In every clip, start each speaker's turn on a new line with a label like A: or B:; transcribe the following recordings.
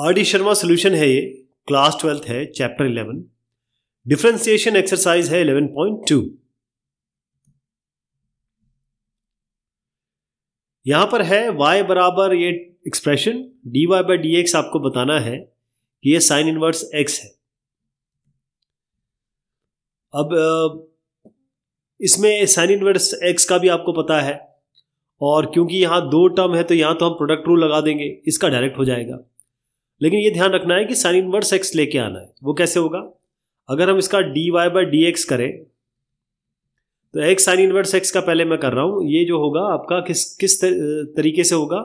A: R D Sharma solution है ये class twelfth है चैप्टर इलेवन डिफ्रेंसिएशन एक्सरसाइज है इलेवन पॉइंट टू यहां पर है y बराबर ये expression dy y by d आपको बताना है कि ये साइन इनवर्स x है अब इसमें साइन इनवर्स x का भी आपको पता है और क्योंकि यहां दो टर्म है तो यहां तो हम प्रोडक्ट रूल लगा देंगे इसका डायरेक्ट हो जाएगा लेकिन ये ध्यान रखना है कि साइन इनवर्स एक्स लेके आना है वो कैसे होगा अगर हम इसका d y by d x करें तो एक्स साइन इनवर्स एक्स का पहले मैं कर रहा हूं ये जो होगा आपका किस किस तरीके से होगा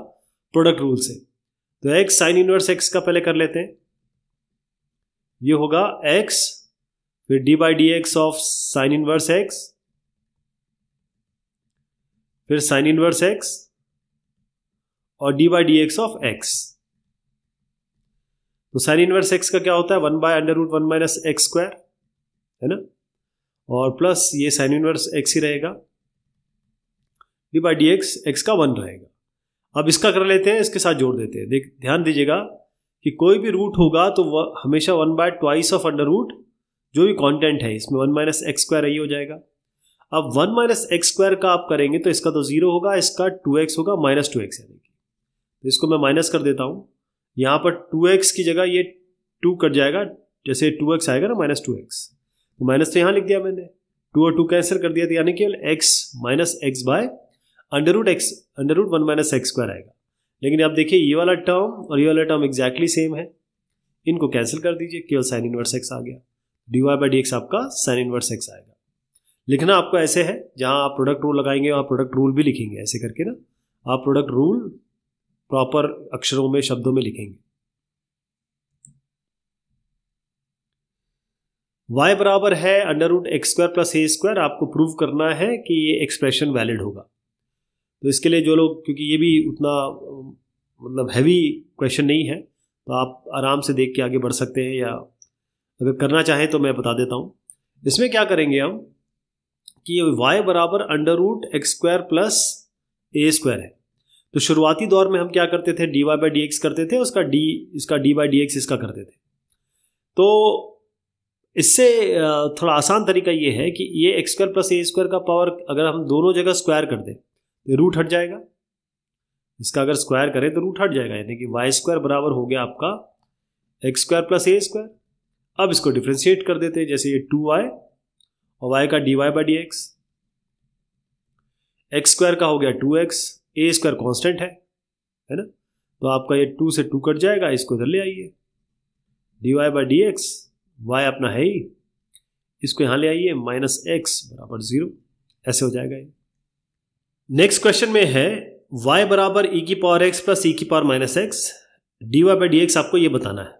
A: प्रोडक्ट रूल से तो एक्स साइन इनवर्स एक्स का पहले कर लेते हैं ये होगा एक्स फिर d by d x of sine inverse x फिर साइन इनवर्स एक्स और d by d x of x तो साइन इनवर्स एक्स का क्या होता है one by under root one minus x square है ना और प्लस ये साइन इनवर्स एक्स ही रहेगा d by d x x का वन रहेगा अब इसका कर लेते हैं इसके साथ जोड़ देते हैं देख ध्यान दीजिएगा कि कोई भी रूट होगा तो वह हमेशा one by twice of under root जो भी कॉन्टेंट है इसमें वन माइनस एक्स स्क्वायर यही हो जाएगा अब वन माइनस एक्स स्क्वायर का आप करेंगे तो इसका तो जीरो होगा इसका टू एक्स होगा माइनस टू एक्स यानी कि तो इसको मैं माइनस कर देता हूँ यहाँ पर टू एक्स की जगह ये टू कट जाएगा जैसे टू एक्स आएगा ना माइनस टू एक्स तो माइनस तो यहाँ लिख दिया मैंने टू और टू कैंसिल कर दिया था तो यानी केवल x minus x by under root x under root one minus x square आएगा लेकिन आप देखिए ये वाला टर्म और ये वाला टर्म एग्जैक्टली सेम है इनको कैंसिल कर दीजिए केवल साइन इनवर्स एक्स आ गया d y by d x आपका साइन इनवर्स एक्स आएगा लिखना आपको ऐसे है जहाँ आप प्रोडक्ट रूल लगाएंगे वहाँ प्रोडक्ट रूल भी लिखेंगे ऐसे करके ना आप प्रोडक्ट रूल प्रॉपर अक्षरों में शब्दों में लिखेंगे y बराबर है under root x square plus a square आपको प्रूव करना है कि ये एक्सप्रेशन वैलिड होगा तो इसके लिए जो लोग क्योंकि ये भी उतना मतलब हैवी क्वेश्चन नहीं है तो आप आराम से देख के आगे बढ़ सकते हैं या अगर करना चाहें तो मैं बता देता हूँ इसमें क्या करेंगे हम कि y बराबर under root x square plus a square है तो शुरुआती दौर में हम क्या करते थे d y by d x करते थे उसका डी इसका डी बाई डी एक्स इसका करते थे तो इससे थोड़ा आसान तरीका ये है कि ये x square plus a square का पावर अगर हम दोनों जगह स्क्वायर कर दें तो रूट हट जाएगा इसका अगर स्क्वायर करें तो रूट हट जाएगा यानी कि वाई स्क्वायर बराबर हो गया आपका x square plus a square अब इसको डिफ्रेंशिएट कर देते हैं जैसे ये टू वाई और वाई का d y by d x x square का हो गया two x a square constant है है ना तो आपका ये टू से टू कट जाएगा इसको इधर ले आइए d y by d x y अपना है ही इसको यहाँ ले आइए माइनस एक्स बराबर जीरो ऐसे हो जाएगा ये नेक्स्ट क्वेश्चन में है y बराबर ई e की पावर एक्स प्लस ई की power minus x d y by d x आपको ये बताना है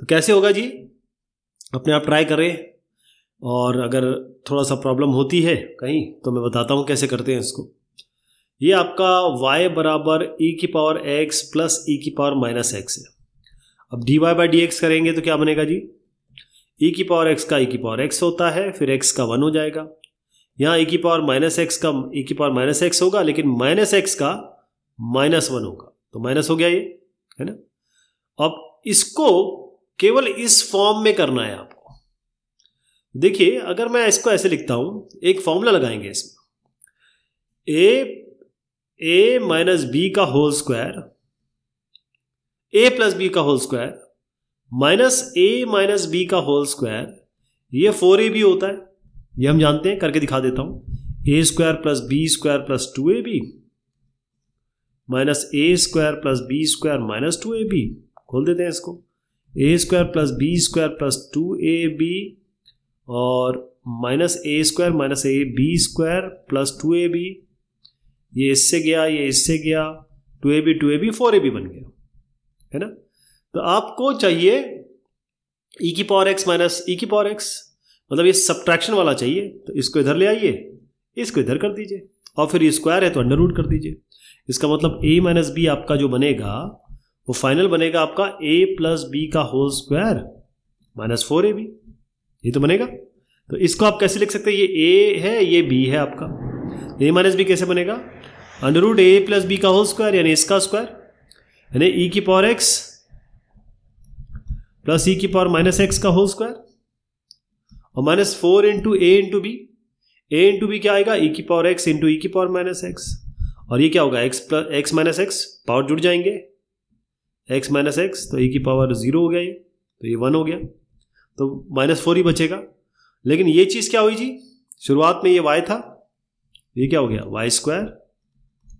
A: तो कैसे होगा जी अपने आप ट्राई करें और अगर थोड़ा सा प्रॉब्लम होती है कहीं तो मैं बताता हूँ कैसे करते हैं इसको ये आपका y बराबर e की पावर x प्लस e की पावर माइनस एक्स है अब dy वाई बाई एक्स करेंगे तो क्या बनेगा जी e की पावर x का e की पावर x होता है फिर x का वन हो जाएगा यहाँ e की पावर माइनस एक्स का e की पावर माइनस एक्स होगा लेकिन माइनस एक्स का माइनस वन होगा तो माइनस हो गया ये है ना अब इसको केवल इस फॉर्म में करना है आपको देखिए अगर मैं इसको ऐसे लिखता हूं एक फॉर्मूला लगाएंगे इसमें ए ए माइनस बी का whole square a plus b का whole square minus a minus b का होल स्क्वायर ये फोर ए बी होता है ये हम जानते हैं करके दिखा देता हूं a square plus b square plus two a b minus a square plus b square minus two a b खोल देते हैं इसको a square plus b square plus two a b और minus a square minus a b square plus two a b ये इससे गया ये इससे गया two a b two a b four a b बन गया है ना तो आपको चाहिए ई e की पावर एक्स माइनस ई की पावर एक्स मतलब ये सब्ट्रैक्शन वाला चाहिए तो इसको इधर ले आइए इसको इधर कर दीजिए और फिर ये स्क्वायर है तो अंडर रूट कर दीजिए इसका मतलब ए माइनस बी आपका जो बनेगा वो फाइनल बनेगा आपका ए प्लस बी का whole square minus four a b ये तो बनेगा तो इसको आप कैसे लिख सकते हैं ये ए है ये बी है आपका ए माइनस बी कैसे बनेगा under root a plus b का होल स्क्वायर यानी इसका स्क्वायर यानी ई e की पावर एक्स प्लस ई की पावर माइनस एक्स का होल स्क्वायर और minus four into a into b a into b क्या आएगा ई e की पावर एक्स इंटू ई की पावर माइनस एक्स और ये क्या होगा x plus x minus x power जुड़ जाएंगे एक्स माइनस एक्स तो ई e की पावर जीरो हो गया ये तो ये वन हो गया तो माइनस फोर ही बचेगा लेकिन ये चीज़ क्या हुई जी शुरुआत में ये वाई था ये क्या हो गया वाई स्क्वायर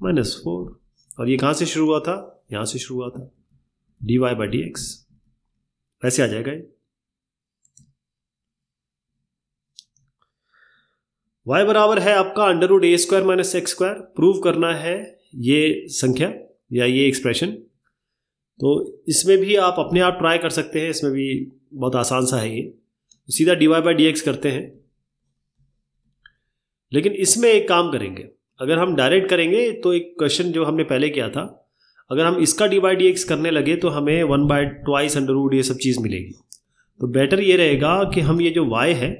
A: माइनस फोर और ये कहाँ से शुरू हुआ था यहाँ से शुरू हुआ था d y by d x वैसे आ जाएगा ये y बराबर है आपका under root a square minus x square prove करना है ये संख्या या ये एक्सप्रेशन तो इसमें भी आप अपने आप ट्राई कर सकते हैं इसमें भी बहुत आसान सा है ये तो सीधा d y by d x करते हैं लेकिन इसमें एक काम करेंगे अगर हम डायरेक्ट करेंगे तो एक क्वेश्चन जो हमने पहले किया था अगर हम इसका डी बाई डी एक्स करने लगे तो हमें one by twice under root ये सब चीज़ मिलेगी तो बेटर ये रहेगा कि हम ये जो वाई है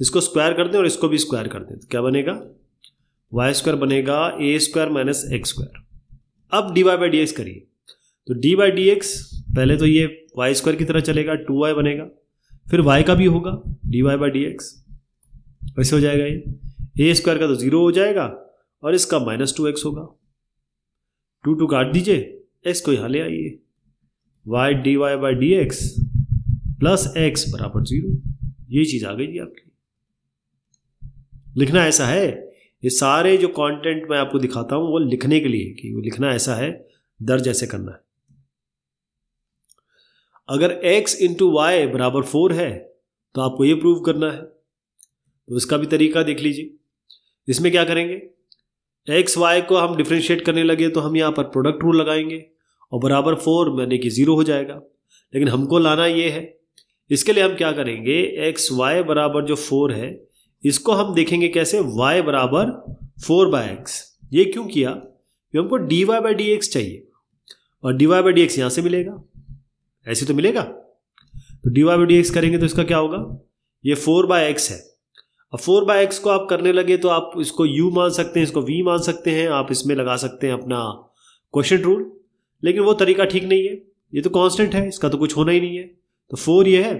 A: इसको स्क्वायर कर दें और इसको भी स्क्वायर कर दें तो क्या बनेगा वाई स्क्वायर बनेगा a square minus x square अब d y by d x करिए तो डी बाई डी एक्स पहले तो ये वाई स्क्वायर की तरह चलेगा टू वाई बनेगा फिर वाई का भी होगा d y by d x वैसे हो जाएगा ये ए स्क्वायर का तो ज़ीरो हो जाएगा और इसका माइनस टू एक्स होगा टू टू काट दीजिए एक्स को यहां ले आइए y d y by d x plus x बराबर जीरो ये चीज़ आ गई जी आपकी लिखना ऐसा है ये सारे जो कंटेंट मैं आपको दिखाता हूं वो लिखने के लिए कि वो लिखना ऐसा है दर्ज ऐसे करना है अगर x इंटू वाई बराबर फोर है तो आपको ये प्रूव करना है तो इसका भी तरीका देख लीजिए इसमें क्या करेंगे एक्स वाई को हम डिफ्रेंशिएट करने लगे तो हम यहाँ पर प्रोडक्ट रूल लगाएंगे और बराबर फोर यानी कि ज़ीरो हो जाएगा लेकिन हमको लाना ये है इसके लिए हम क्या करेंगे एक्स वाई बराबर जो फोर है इसको हम देखेंगे कैसे वाई बराबर फोर बाय एक्स ये क्यों किया कि हमको d y by d x चाहिए और d y by d x यहाँ से मिलेगा ऐसे तो मिलेगा तो d y by d x करेंगे तो इसका क्या होगा ये फोर बाय एक्स है अब फोर बाय एक्स को आप करने लगे तो आप इसको यू मान सकते हैं इसको वी मान सकते हैं आप इसमें लगा सकते हैं अपना क्वेश्चन रूल लेकिन वो तरीका ठीक नहीं है ये तो कांस्टेंट है इसका तो कुछ होना ही नहीं है तो फोर ये है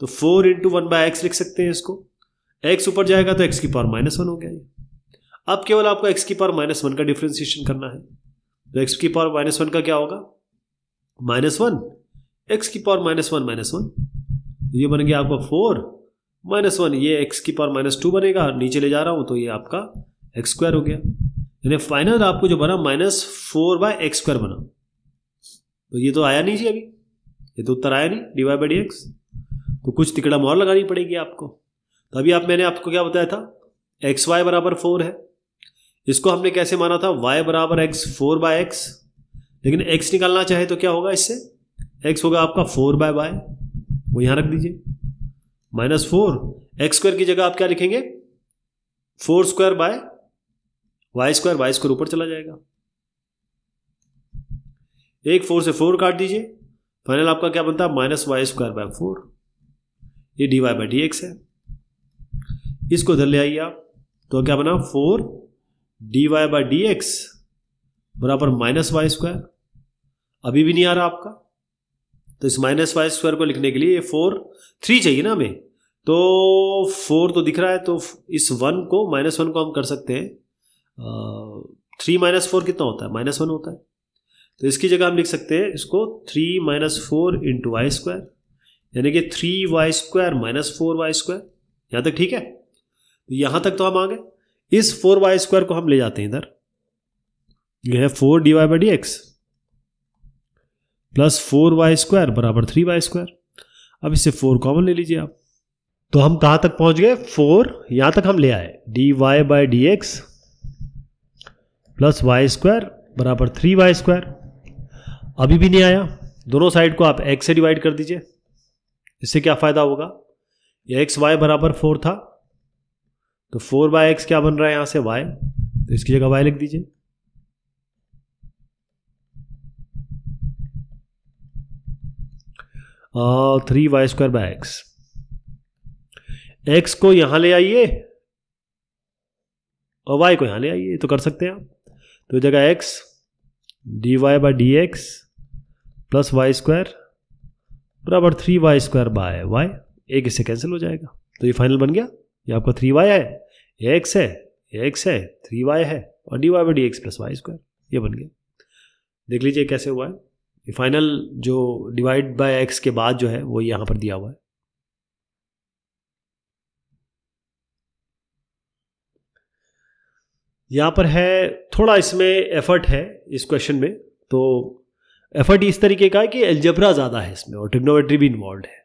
A: तो four into one by x लिख सकते हैं इसको एक्स ऊपर जाएगा तो एक्स की पावर माइनस वन हो गया ये अब केवल आपको एक्स की पावर माइनस वन का डिफ्रेंसिएशन करना है तो एक्स की पावर माइनस वन का क्या होगा माइनस वन एक्स की power minus one minus one तो ये बन गया आपका फोर माइनस वन ये एक्स की पावर माइनस टू बनेगा और नीचे ले जा रहा हूँ तो ये आपका एक्स स्क्वायर हो गया यानी फाइनल आपको जो बना minus four by x square बना तो ये तो आया नहीं जी अभी ये तो उत्तर आया नहीं d y by d x तो कुछ तिकड़ा और लगानी पड़ेगी आपको तो अभी आप मैंने आपको क्या बताया था एक्स वाई बराबर फोर है इसको हमने कैसे माना था वाई बराबर एक्स फोर बाय एक्स लेकिन एक्स निकालना चाहे तो क्या होगा इससे एक्स होगा आपका फोर बाय वाई वो यहाँ रख दीजिए माइनस फोर एक्स स्क्वायर की जगह आप क्या लिखेंगे four square by y square y square ऊपर चला जाएगा एक फोर से फोर काट दीजिए फाइनल आपका क्या बनता है minus y square by four ये d y by d x है इसको इधर ले आइए आप तो क्या बना four d y by d x बराबर माइनस वाई स्क्वायर अभी भी नहीं आ रहा आपका तो इस माइनस वाई स्क्वायर को लिखने के लिए फोर थ्री चाहिए ना हमें तो फोर तो दिख रहा है तो इस वन को माइनस वन को हम कर सकते हैं थ्री माइनस फोर कितना होता है माइनस वन होता है तो इसकी जगह हम लिख सकते हैं इसको three minus four into y square यानी कि three y square minus four y square यहाँ तक ठीक है तो यहाँ तक तो हम आ गए इस फोर वाई स्क्वायर को हम ले जाते हैं इधर यह है four d y by d x plus four y square बराबर थ्री वाई स्क्वायर अब इससे फोर कॉमन ले लीजिए आप तो हम कहाँ तक पहुंच गए फोर यहाँ तक हम ले आए d y by d x plus y square बराबर थ्री वाई स्क्वायर अभी भी नहीं आया दोनों साइड को आप एक्स से डिवाइड कर दीजिए इससे क्या फ़ायदा होगा एक्स वाई बराबर फोर था तो फोर बाय एक्स क्या बन रहा है यहाँ से वाई तो इसकी जगह वाई लिख दीजिए three y square by x x को यहां ले आइए और वाई को यहां ले आइए तो कर सकते हैं आप तो जगह x d y by d x plus y square बराबर three y square by y एक इससे कैंसिल हो जाएगा तो ये फाइनल बन गया ये आपका थ्री वाई है एक्स है एक्स है थ्री वाई है और d y by d x plus y square ये बन गया देख लीजिए कैसे हुआ है फाइनल जो डिवाइड बाय एक्स के बाद जो है वो यहां पर दिया हुआ है यहां पर है थोड़ा इसमें एफर्ट है इस क्वेश्चन में तो एफर्ट इस तरीके का है कि एल्जेब्रा ज़्यादा है इसमें और ट्रिग्नोमेट्री भी इन्वॉल्व है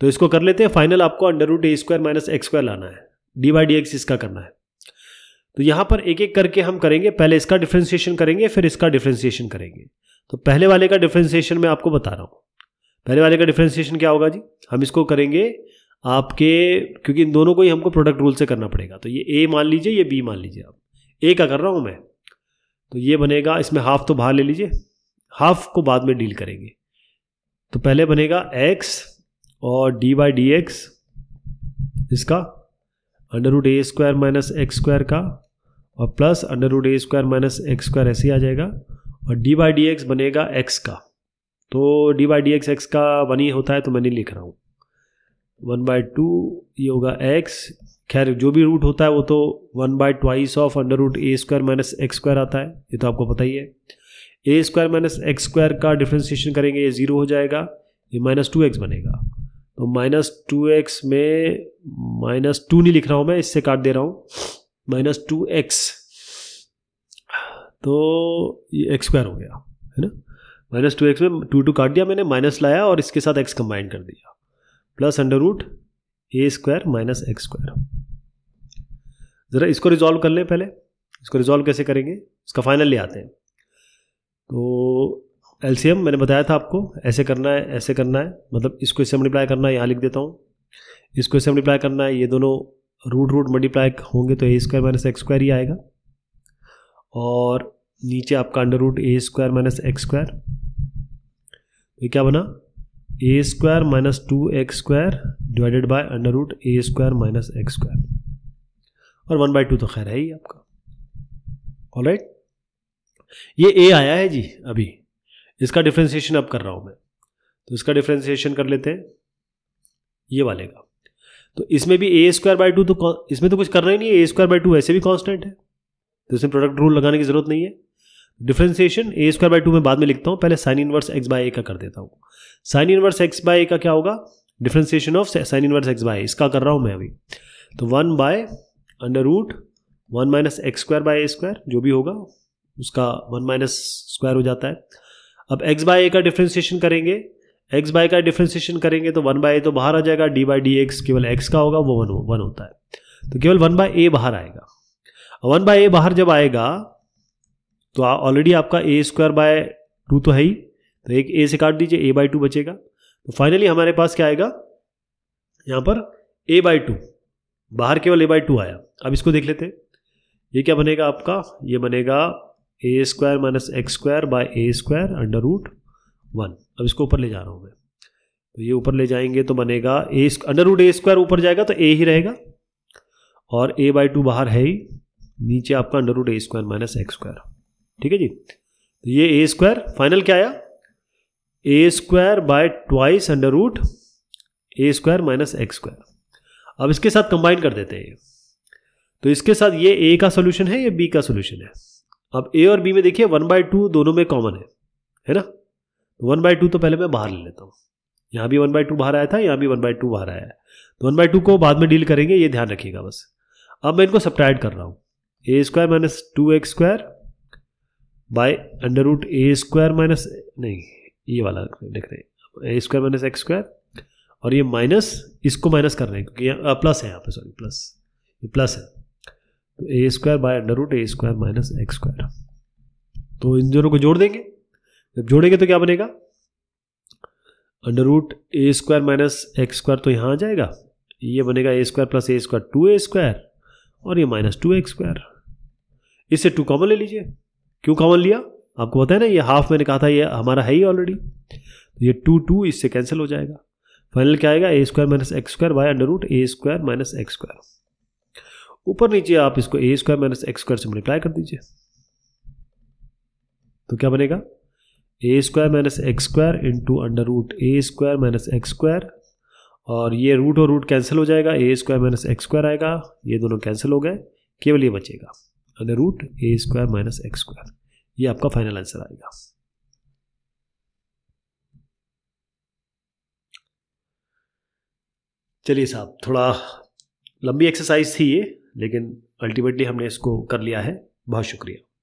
A: तो इसको कर लेते हैं फाइनल आपको under root a square minus x square लाना है डी बाई डी एक्स इसका करना है तो यहां पर एक एक करके हम करेंगे पहले इसका डिफ्रेंसिएशन करेंगे फिर इसका डिफ्रेंसिएशन करेंगे तो पहले वाले का डिफ्रेंसिएशन मैं आपको बता रहा हूँ पहले वाले का डिफ्रेंसिएशन क्या होगा जी हम इसको करेंगे आपके क्योंकि इन दोनों को ही हमको प्रोडक्ट रूल से करना पड़ेगा तो ये ए मान लीजिए ये बी मान लीजिए आप ए का कर रहा हूँ मैं तो ये बनेगा इसमें हाफ तो बाहर ले लीजिए हाफ को बाद में डील करेंगे तो पहले बनेगा एक्स और डी बाई डी एक्स इसका under root a square minus x square का और plus under root a square minus x square ऐसे ही आ जाएगा और डी बाई डी एक्स बनेगा एक्स का तो d by d x x का वन ही होता है तो मैं नहीं लिख रहा हूँ वन बाय टू ये होगा एक्स खैर जो भी रूट होता है वो तो one by twice of under root a square minus x square आता है ये तो आपको पता ही है a square minus x square का डिफ्रेंसिएशन करेंगे ये ज़ीरो हो जाएगा ये माइनस टू एक्स बनेगा तो माइनस टू एक्स में माइनस टू नहीं लिख रहा हूँ मैं इससे काट दे रहा हूँ माइनस टू एक्स तो ये स्क्वायर हो गया है ना माइनस टू एक्स में टू टू काट दिया मैंने माइनस लाया और इसके साथ एक्स कंबाइन कर दिया plus under root a square minus x square ज़रा इसको रिजॉल्व कर लें पहले इसको रिजॉल्व कैसे करेंगे इसका फाइनल ले आते हैं तो एल मैंने बताया था आपको ऐसे करना है ऐसे करना है मतलब इसको इससे मल्टीप्लाई करना है यहाँ लिख देता हूँ इसको इससे मल्टीप्लाई करना है ये दोनों रूट रूट मल्टीप्लाई होंगे तो a square minus x square ही आएगा और नीचे आपका under root a square minus x square तो क्या बना a square minus two x square divided by under root a square minus x square और वन बाई टू तो खैर है ही आपका ऑल राइट ये ए आया है जी अभी इसका डिफ्रेंसिएशन अब कर रहा हूं मैं तो इसका डिफ्रेंसिएशन कर लेते हैं ये वाले का तो इसमें भी ए स्क्वायर बाई टू तो इसमें तो कुछ करना ही नहीं है ए स्क्वायर बाई टू ऐसे भी कॉन्स्टेंट है तो इसमें प्रोडक्ट रूल लगाने की जरूरत नहीं है differentiation a square by two में बाद में लिखता हूँ पहले sine inverse x by a का कर देता हूँ sine inverse x by a का क्या होगा differentiation of sine inverse x by इसका कर रहा हूँ मैं अभी तो one by under root one minus x square by a square जो भी होगा उसका वन माइनस स्क्वायर हो जाता है अब एक्स बाय ए का डिफ्रेंसिएशन करेंगे एक्स बाय का डिफ्रेंसिएशन करेंगे तो वन बाय ए तो बाहर आ जाएगा डी बाई डी एक्स केवल एक्स का होगा वो वन वन होता है तो केवल वन बाय ए बाहर आएगा वन बाय ए बाहर जब आएगा तो ऑलरेडी आपका ए स्क्वायर बाय टू तो है ही तो एक ए से काट दीजिए ए बाई टू बचेगा तो फाइनली हमारे पास क्या आएगा यहां पर ए बाई टू बाहर केवल ए बाय टू आया अब इसको देख लेते ये क्या बनेगा आपका ये बनेगा a square minus x square by a square under root one अब इसको ऊपर ले जा रहा हूं मैं तो ये ऊपर ले जाएंगे तो बनेगा a under root a square ऊपर जाएगा तो ए ही रहेगा और ए बाय टू बाहर है ही नीचे आपका under root a square minus x square ठीक है जी तो ये ए स्क्वायर फाइनल क्या आया a square by twice under root a square minus x square अब इसके साथ कंबाइन कर देते हैं तो इसके साथ ये ए का सोल्यूशन है ये बी का सोल्यूशन है अब ए और बी में देखिए वन बाय टू दोनों में कॉमन है है ना तो वन बाय टू तो पहले मैं बाहर ले लेता हूँ यहाँ भी वन बाय टू बाहर आया था यहाँ भी वन बाय टू बाहर आया है तो वन बाय टू को बाद में डील करेंगे ये ध्यान रखिएगा बस अब मैं इनको सप्राइड कर रहा हूँ a square minus two x square by under root a square minus नहीं ये वाला देख रहे हैं a square minus x square और ये माइनस इसको माइनस कर रहे हैं क्योंकि यहाँ प्लस है यहाँ पे सॉरी प्लस ये प्लस है तो a square by under root a square minus x square तो इन दोनों को जोड़ देंगे जब जोड़ेंगे तो क्या बनेगा under root a square minus x square तो यहाँ आ जाएगा ये बनेगा a square plus a square two a square और ये माइनस टू एक्स स्क्वायर इससे टू कॉमन ले लीजिए क्यों कॉमन लिया आपको पता है ना ये हाफ मैंने कहा था ये हमारा है ही ऑलरेडी तो ये टू टू इससे कैंसिल हो जाएगा फाइनल क्या आएगा a square minus x square by under root a square minus x square ऊपर नीचे आप इसको a square minus x square से मल्टीप्लाई कर दीजिए तो क्या बनेगा a square minus x square into under root a square minus x square और ये रूट और रूट कैंसिल हो जाएगा a square minus x square आएगा ये दोनों कैंसिल हो गए केवल ये बचेगा under root a square minus x square ये आपका फाइनल आंसर आएगा चलिए साहब थोड़ा लंबी एक्सरसाइज थी ये लेकिन अल्टीमेटली हमने इसको कर लिया है बहुत शुक्रिया